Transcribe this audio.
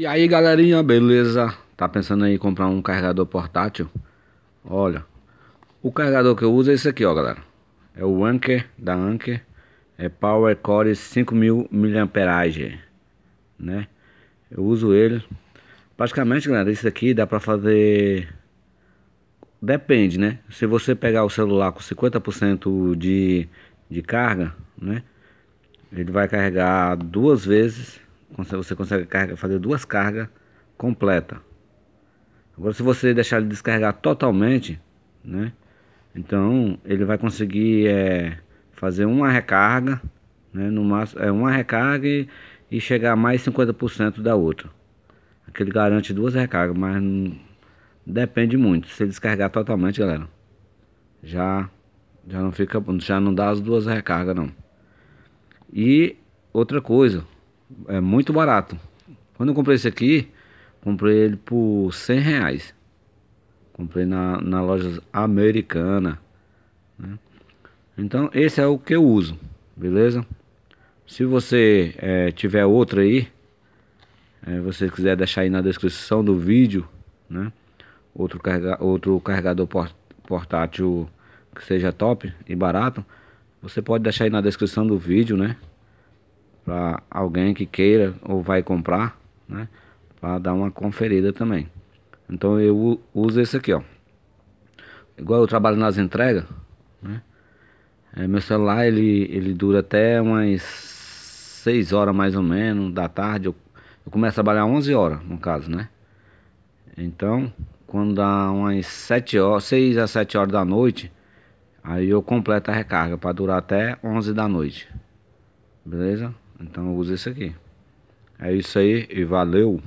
E aí galerinha, beleza? Tá pensando em comprar um carregador portátil? Olha, o carregador que eu uso é esse aqui ó galera É o Anker, da Anker É Power Core 5000 mAh Né? Eu uso ele Praticamente galera, isso aqui dá pra fazer Depende né? Se você pegar o celular com 50% de, de carga Né? Ele vai carregar duas vezes você consegue carregar, fazer duas cargas completa. Agora, se você deixar ele descarregar totalmente, né? Então, ele vai conseguir é, fazer uma recarga, né? No máximo, é uma recarga e, e chegar a mais 50% da outra. Aqui ele garante duas recargas, mas não, depende muito. Se ele descarregar totalmente, galera, já já não fica, já não dá as duas recargas não. E outra coisa, é muito barato. Quando eu comprei esse aqui, comprei ele por 100 reais. Comprei na, na loja americana. Né? Então esse é o que eu uso, beleza? Se você é, tiver outro aí, é, você quiser deixar aí na descrição do vídeo, né? Outro, carga, outro carregador port, portátil que seja top e barato, você pode deixar aí na descrição do vídeo, né? para alguém que queira ou vai comprar, né? Para dar uma conferida também. Então eu uso esse aqui, ó. Igual eu trabalho nas entregas, né? É, meu celular ele, ele dura até umas 6 horas mais ou menos da tarde. Eu, eu começo a trabalhar 11 horas, no caso, né? Então, quando dá umas 7 horas, 6 a 7 horas da noite, aí eu completo a recarga para durar até 11 da noite. Beleza? Então eu uso esse aqui. É isso aí e valeu!